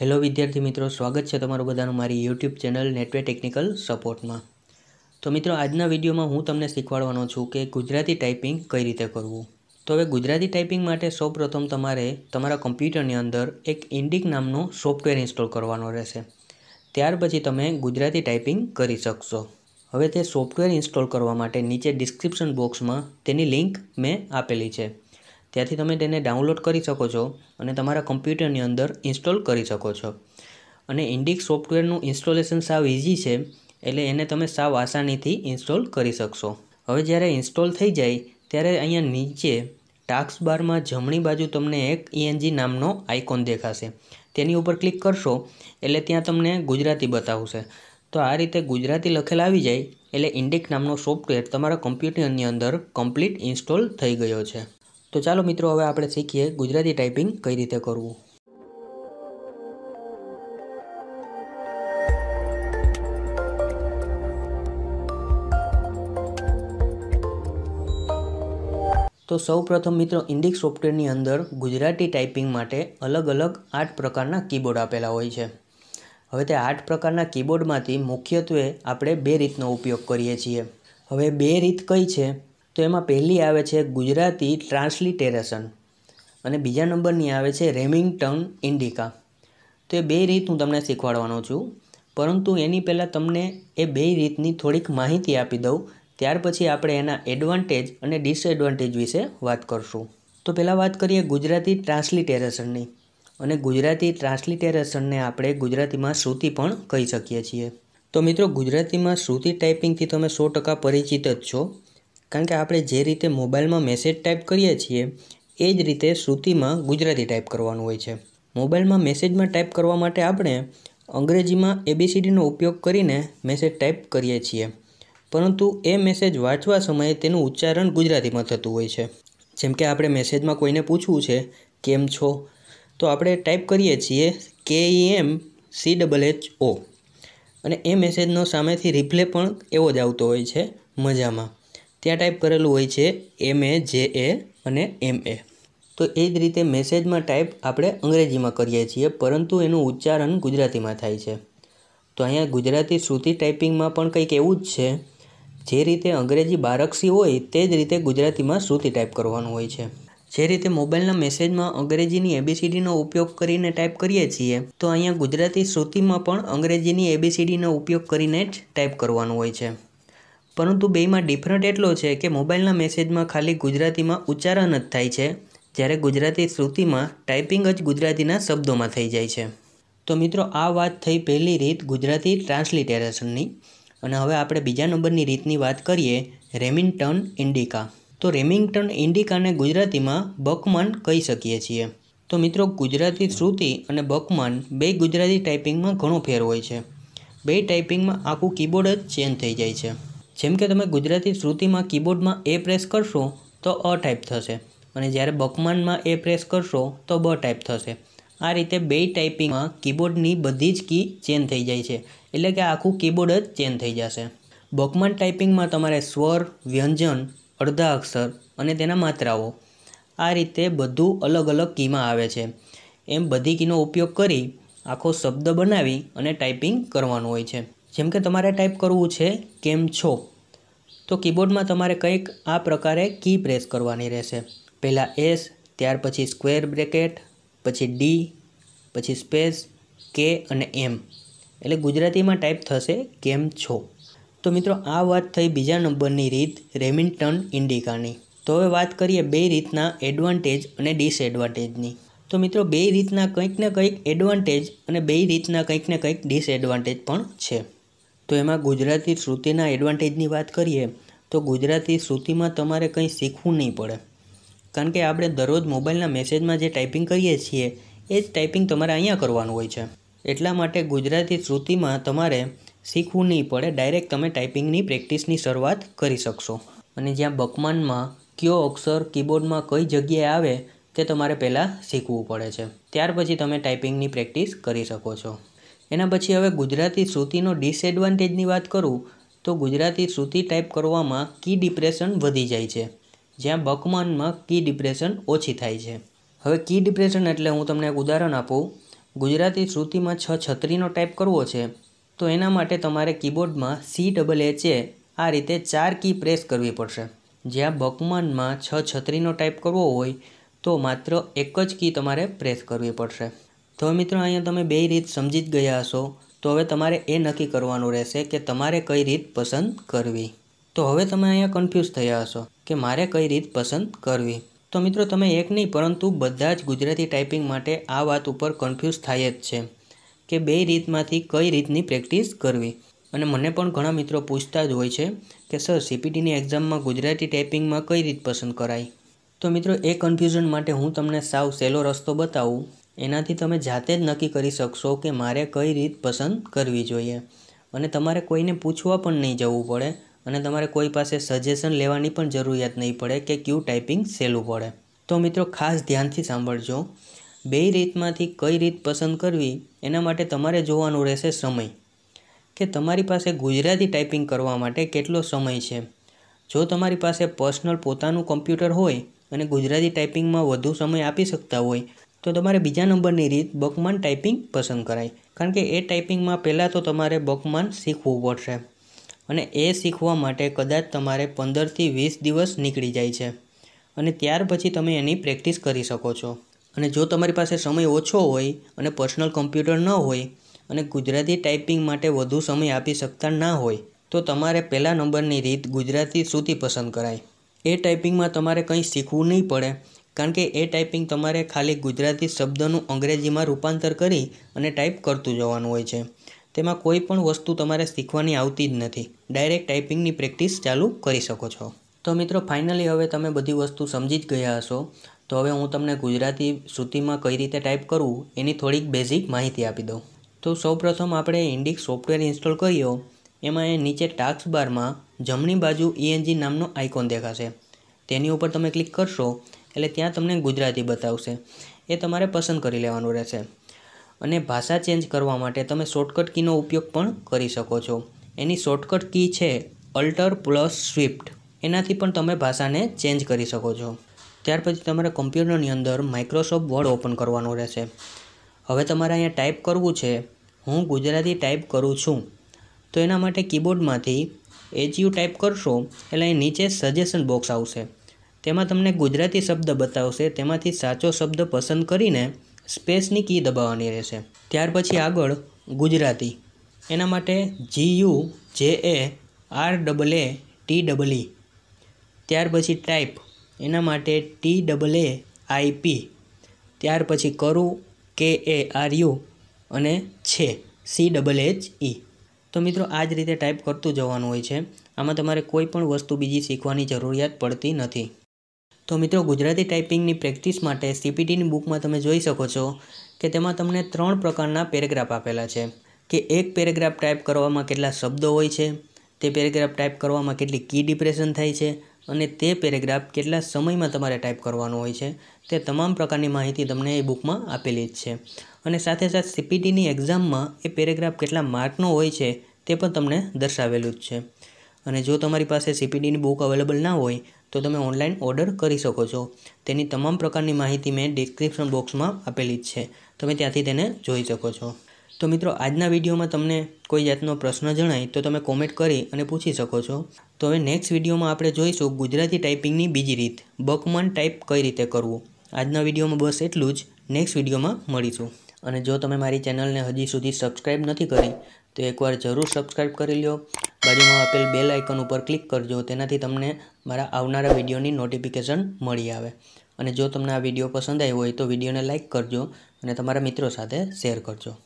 hello વિદ્યાર્થી મિત્રો સ્વાગત છે તમારું બધાનું મારી યુટ્યુબ ચેનલ નેટવે ટેકનિકલ સપોર્ટમાં તો મિત્રો આજના વિડીયોમાં હું તમને શીખવાડવાનો છું કે ગુજરાતી ટાઈપિંગ કઈ રીતે કરવું તો હવે ગુજરાતી ટાઈપિંગ માટે સૌપ્રથમ તમારે તમારા કમ્પ્યુટરની અંદર એક ઇન્ડિક નામનું સોફ્ટવેર ઇન્સ્ટોલ કરવાનો રહેશે ત્યાર પછી તમે ગુજરાતી ટાઈપિંગ કરી શકશો હવે તે સોફ્ટવેર ઇન્સ્ટોલ કરવા માટે નીચે ડિસ્ક્રિપ્શન બોક્સમાં તેની લિંક મેં આપેલી છે ત્યાંથી તમે તેને ડાઉનલોડ કરી શકો છો અને તમારા કમ્પ્યુટરની અંદર ઇન્સ્ટોલ કરી શકો છો અને ઇન્ડિક સોફ્ટવેરનું ઇન્સ્ટોલેશન સાવ ઇઝી છે એટલે એને તમે સાવ આસાનીથી ઇન્સ્ટોલ કરી શકશો હવે જ્યારે ઇન્સ્ટોલ થઈ જાય ત્યારે અહીંયા નીચે ટાસ્ક બારમાં જમણી બાજુ તમને એક ઈએનજી નામનો આઇકોન દેખાશે તેની ઉપર ક્લિક કરશો એટલે ત્યાં તમને ગુજરાતી બતાવશે તો આ રીતે ગુજરાતી લખેલ આવી જાય એટલે ઇન્ડિક નામનો સોફ્ટવેર તમારા કમ્પ્યુટરની અંદર કમ્પ્લીટ ઇન્સ્ટોલ થઈ ગયો છે તો ચાલો મિત્રો હવે આપણે શીખીએ ગુજરાતી ટાઈપિંગ કઈ રીતે કરવું તો સૌ પ્રથમ મિત્રો ઇન્ડિક સોફ્ટવેરની અંદર ગુજરાતી ટાઈપિંગ માટે અલગ અલગ આઠ પ્રકારના કીબોર્ડ આપેલા હોય છે હવે તે આઠ પ્રકારના કીબોર્ડમાંથી મુખ્યત્વે આપણે બે રીતનો ઉપયોગ કરીએ છીએ હવે બે રીત કઈ છે તો એમાં પહેલી આવે છે ગુજરાતી ટ્રાન્સલિટેરેશન અને બીજા નંબરની આવે છે રેમિંગટન ઇન્ડિકા તો એ બે રીત હું તમને શીખવાડવાનો છું પરંતુ એની પહેલાં તમને એ બે રીતની થોડીક માહિતી આપી દઉં ત્યાર પછી આપણે એના એડવાન્ટેજ અને ડિસએડવાન્ટેજ વિશે વાત કરશું તો પહેલાં વાત કરીએ ગુજરાતી ટ્રાન્સલિટેરેશનની અને ગુજરાતી ટ્રાન્સલિટેરેશનને આપણે ગુજરાતીમાં શ્રુતિ પણ કહી શકીએ છીએ તો મિત્રો ગુજરાતીમાં શ્રુતિ ટાઈપિંગથી તમે સો ટકા પરિચિત જ છો કારણ કે આપણે જે રીતે મોબાઈલમાં મેસેજ ટાઈપ કરીએ છીએ એ જ રીતે શ્રુતિમાં ગુજરાતી ટાઈપ કરવાનું હોય છે મોબાઈલમાં મેસેજમાં ટાઈપ કરવા માટે આપણે અંગ્રેજીમાં એબીસીડીનો ઉપયોગ કરીને મેસેજ ટાઈપ કરીએ છીએ પરંતુ એ મેસેજ વાંચવા સમયે તેનું ઉચ્ચારણ ગુજરાતીમાં થતું હોય છે જેમ કે આપણે મેસેજમાં કોઈને પૂછવું છે કેમ છો તો આપણે ટાઈપ કરીએ છીએ કે E M C double H O અને એ મેસેજનો સામેથી રિપ્લે પણ એવો જ આવતો હોય છે મજામાં ત્યાં ટાઈપ કરેલું હોય છે એમ એ જે એ અને એમ એ તો એ જ રીતે મેસેજમાં ટાઈપ આપણે અંગ્રેજીમાં કરીએ છીએ પરંતુ એનું ઉચ્ચારણ ગુજરાતીમાં થાય છે તો અહીંયા ગુજરાતી શ્રુતિ ટાઈપિંગમાં પણ કંઈક એવું જ છે જે રીતે અંગ્રેજી બારક્ષી હોય તે જ રીતે ગુજરાતીમાં શ્રુતિ ટાઈપ કરવાનું હોય છે જે રીતે મોબાઈલના મેસેજમાં અંગ્રેજીની એબીસીડીનો ઉપયોગ કરીને ટાઈપ કરીએ છીએ તો અહીંયા ગુજરાતી શ્રુતિમાં પણ અંગ્રેજીની એબીસીડીનો ઉપયોગ કરીને જ ટાઈપ કરવાનું હોય છે પરંતુ બેમાં ડિફરન્ટ એટલો છે કે મોબાઈલના મેસેજમાં ખાલી ગુજરાતીમાં ઉચ્ચારણ જ થાય છે જ્યારે ગુજરાતી શ્રુતિમાં ટાઈપિંગ જ ગુજરાતીના શબ્દોમાં થઈ જાય છે તો મિત્રો આ વાત થઈ પહેલી રીત ગુજરાતી ટ્રાન્સલિટેરેશનની અને હવે આપણે બીજા નંબરની રીતની વાત કરીએ રેમિંગટન ઇન્ડિકા તો રેમિંગટન ઇન્ડિકાને ગુજરાતીમાં બકમાન કહી શકીએ છીએ તો મિત્રો ગુજરાતી શ્રુતિ અને બકમાન બે ગુજરાતી ટાઈપિંગમાં ઘણો ફેર હોય છે બે ટાઈપિંગમાં આખું કીબોર્ડ જ ચેન્જ થઈ જાય છે જેમ કે તમે ગુજરાતી શ્રુતિમાં કીબોર્ડમાં એ પ્રેસ કરશો તો અ ટાઈપ થશે અને જ્યારે બકમાનમાં એ પ્રેસ કરશો તો બ ટાઈપ થશે આ રીતે બે ટાઈપિંગમાં કીબોર્ડની બધી જ કી ચેન્જ થઈ જાય છે એટલે કે આખું કીબોર્ડ જ ચેન્જ થઈ જશે બકમાન ટાઈપિંગમાં તમારે સ્વર વ્યંજન અડધા અક્ષર અને તેના માત્રાઓ આ રીતે બધું અલગ અલગ કીમાં આવે છે એમ બધી કીનો ઉપયોગ કરી આખો શબ્દ બનાવી અને ટાઈપિંગ કરવાનું હોય છે જેમ કે તમારે ટાઈપ કરવું છે કેમ છો તો કીબોર્ડમાં તમારે કંઈક આ પ્રકારે કી પ્રેસ કરવાની રહેશે પહેલાં એસ ત્યાર પછી સ્ક્વેર બ્રેકેટ પછી ડી પછી સ્પેસ કે અને એમ એટલે ગુજરાતીમાં ટાઈપ થશે કેમ છો તો મિત્રો આ વાત થઈ બીજા નંબરની રીત રેમિન્ટન ઇન્ડિકાની તો હવે વાત કરીએ બે રીતના એડવાન્ટેજ અને ડિસએડવાન્ટેજની તો મિત્રો બે રીતના કંઈક ને કંઈક એડવાન્ટેજ અને બે રીતના કંઈક ને કંઈક ડિસએડવાન્ટેજ પણ છે તો એમાં ગુજરાતી શ્રુતિના એડવાન્ટેજની વાત કરીએ તો ગુજરાતી શ્રુતિમાં તમારે કંઈ શીખવું નહીં પડે કારણ કે આપણે દરરોજ મોબાઈલના મેસેજમાં જે ટાઈપિંગ કરીએ છીએ એ જ ટાઈપિંગ તમારે અહીંયા કરવાનું હોય છે એટલા માટે ગુજરાતી શ્રુતિમાં તમારે શીખવું નહીં પડે ડાયરેક્ટ તમે ટાઈપિંગની પ્રેક્ટિસની શરૂઆત કરી શકશો અને જ્યાં બકમાનમાં કયો અક્ષર કીબોર્ડમાં કઈ જગ્યાએ આવે તે તમારે પહેલાં શીખવું પડે છે ત્યાર પછી તમે ટાઈપિંગની પ્રેક્ટિસ કરી શકો છો એના પછી હવે ગુજરાતી શ્રુતિનો ડિસએડવાન્ટેજની વાત કરું તો ગુજરાતી શ્રુતિ ટાઈપ કરવામાં કી ડિપ્રેશન વધી જાય છે જ્યાં બકમાનમાં કી ડિપ્રેશન ઓછી થાય છે હવે કી ડિપ્રેશન એટલે હું તમને એક ઉદાહરણ આપું ગુજરાતી શ્રુતિમાં છ છત્રીનો ટાઈપ કરવો છે તો એના માટે તમારે કીબોર્ડમાં સી ડબલ એચ એ આ રીતે ચાર કી પ્રેસ કરવી પડશે જ્યાં બકમાનમાં છ છત્રીનો ટાઈપ કરવો હોય તો માત્ર એક જ કી તમારે પ્રેસ કરવી પડશે તો મિત્રો અહીંયા તમે બે રીત સમજી જ ગયા હશો તો હવે તમારે એ નક્કી કરવાનું રહેશે કે તમારે કઈ રીત પસંદ કરવી તો હવે તમે અહીંયા કન્ફ્યુઝ થયા હશો કે મારે કઈ રીત પસંદ કરવી તો મિત્રો તમે એક નહીં પરંતુ બધા જ ગુજરાતી ટાઈપિંગ માટે આ વાત ઉપર કન્ફ્યુઝ થાય જ છે કે બે રીતમાંથી કઈ રીતની પ્રેક્ટિસ કરવી અને મને પણ ઘણા મિત્રો પૂછતા જ હોય છે કે સર સીપીટીની એક્ઝામમાં ગુજરાતી ટાઈપિંગમાં કઈ રીત પસંદ કરાય તો મિત્રો એ કન્ફ્યુઝન માટે હું તમને સાવ સહેલો રસ્તો બતાવું એનાથી તમે જાતે જ નક્કી કરી શકશો કે મારે કઈ રીત પસંદ કરવી જોઈએ અને તમારે કોઈને પૂછવા પણ નહીં જવું પડે અને તમારે કોઈ પાસે સજેશન લેવાની પણ જરૂરિયાત નહીં પડે કે ક્યુ ટાઈપિંગ સહેલું પડે તો મિત્રો ખાસ ધ્યાનથી સાંભળજો બે રીતમાંથી કઈ રીત પસંદ કરવી એના માટે તમારે જોવાનું રહેશે સમય કે તમારી પાસે ગુજરાતી ટાઈપિંગ કરવા માટે કેટલો સમય છે જો તમારી પાસે પર્સનલ પોતાનું કમ્પ્યુટર હોય અને ગુજરાતી ટાઈપિંગમાં વધુ સમય આપી શકતા હોય તો તમારે બીજા નંબરની રીત બકમાન ટાઈપિંગ પસંદ કરાય કારણ કે એ ટાઈપિંગમાં પહેલાં તો તમારે બકમાન શીખવું પડશે અને એ શીખવા માટે કદાચ તમારે પંદરથી વીસ દિવસ નીકળી જાય છે અને ત્યાર પછી તમે એની પ્રેક્ટિસ કરી શકો છો અને જો તમારી પાસે સમય ઓછો હોય અને પર્સનલ કમ્પ્યુટર ન હોય અને ગુજરાતી ટાઈપિંગ માટે વધુ સમય આપી શકતા ના હોય તો તમારે પહેલાં નંબરની રીત ગુજરાતી સુધી પસંદ કરાય એ ટાઈપિંગમાં તમારે કંઈ શીખવું નહીં પડે કારણ કે એ ટાઈપિંગ તમારે ખાલી ગુજરાતી શબ્દનું અંગ્રેજીમાં રૂપાંતર કરી અને ટાઈપ કરતું જવાનું હોય છે તેમાં કોઈ પણ વસ્તુ તમારે શીખવાની આવતી જ નથી ડાયરેક્ટ ટાઈપિંગની પ્રેક્ટિસ ચાલુ કરી શકો છો તો મિત્રો ફાઇનલી હવે તમે બધી વસ્તુ સમજી જ ગયા હશો તો હવે હું તમને ગુજરાતી શ્રુતિમાં કઈ રીતે ટાઈપ કરવું એની થોડીક બેઝિક માહિતી આપી દઉં તો સૌપ્રથમ આપણે ઇન્ડિક સોફ્ટવેર ઇન્સ્ટોલ કર્યો એમાં એ નીચે ટાસ્ક બારમાં જમણી બાજુ ઈએનજી e નામનો આઇકોન દેખાશે તેની ઉપર તમે ક્લિક કરશો એટલે ત્યાં તમને ગુજરાતી બતાવશે એ તમારે પસંદ કરી લેવાનું રહેશે અને ભાષા ચેન્જ કરવા માટે તમે શોર્ટકટ કીનો ઉપયોગ પણ કરી શકો છો એની શોર્ટકટ કી છે અલ્ટર પ્લસ સ્વિફ્ટ એનાથી પણ તમે ભાષાને ચેન્જ કરી શકો છો ત્યાર પછી તમારે કમ્પ્યુટરની અંદર માઇક્રોસોફ્ટ વર્ડ ઓપન કરવાનું રહેશે હવે તમારે અહીંયા ટાઈપ કરવું છે હું ગુજરાતી ટાઈપ કરું છું તો એના માટે કીબોર્ડમાંથી એચયુ ટાઈપ કરશો એટલે અહીં નીચે સજેશન બોક્સ આવશે તેમાં તમને ગુજરાતી શબ્દ બતાવશે તેમાંથી સાચો શબ્દ પસંદ કરીને સ્પેસની કી દબાવવાની રહેશે ત્યાર પછી આગળ ગુજરાતી એના માટે G U J A R double A T double E ત્યાર પછી ટાઈપ એના માટે ટી ડબલ એ આઈ પી ત્યાર પછી કરું કે એ આર યુ અને છે સી ડબલ એચ ઈ તો મિત્રો આ જ રીતે ટાઈપ કરતું જવાનું હોય છે આમાં તમારે કોઈ પણ વસ્તુ બીજી શીખવાની જરૂરિયાત પડતી નથી તો મિત્રો ગુજરાતી ટાઈપિંગની પ્રેક્ટિસ માટે સીપીટીની બુકમાં તમે જોઈ શકો છો કે તેમાં તમને ત્રણ પ્રકારના પેરેગ્રાફ આપેલા છે કે એક પેરેગ્રાફ ટાઈપ કરવામાં કેટલા શબ્દો હોય છે તે પેરેગ્રાફ ટાઈપ કરવામાં કેટલી કી ડિપ્રેશન થાય છે અને તે પેરેગ્રાફ કેટલા સમયમાં તમારે ટાઈપ કરવાનો હોય છે તે તમામ પ્રકારની માહિતી તમને એ બુકમાં આપેલી જ છે અને સાથે સાથે સીપીટીની એક્ઝામમાં એ પેરેગ્રાફ કેટલા માર્કનો હોય છે તે પણ તમને દર્શાવેલું જ છે અને જો તમારી પાસે સીપીટીની બુક અવેલેબલ ના હોય તો તમે ઓનલાઈન ઓર્ડર કરી શકો છો તેની તમામ પ્રકારની માહિતી મેં ડિસ્ક્રિપ્શન બોક્સમાં આપેલી જ છે તમે ત્યાંથી તેને જોઈ શકો છો તો મિત્રો આજના વિડીયોમાં તમને કોઈ જાતનો પ્રશ્ન જણાય તો તમે કોમેન્ટ કરી અને પૂછી શકો છો તો હવે નેક્સ્ટ વિડીયોમાં આપણે જોઈશું ગુજરાતી ટાઈપિંગની બીજી રીત બકમન ટાઈપ કઈ રીતે કરવું આજના વિડીયોમાં બસ એટલું જ નેક્સ્ટ વિડીયોમાં મળીશું અને જો તમે મારી ચેનલને હજી સુધી સબસ્ક્રાઈબ નથી કરી તો એકવાર જરૂર સબસ્ક્રાઈબ કરી લો બાજુમાં આપેલ બે લાઇકન ઉપર ક્લિક કરજો તેનાથી તમને મારા આવનારા વિડીયોની નોટિફિકેશન મળી આવે અને જો તમને આ વિડીયો પસંદ આવ્યો હોય તો વિડીયોને લાઇક કરજો અને તમારા મિત્રો સાથે શેર કરજો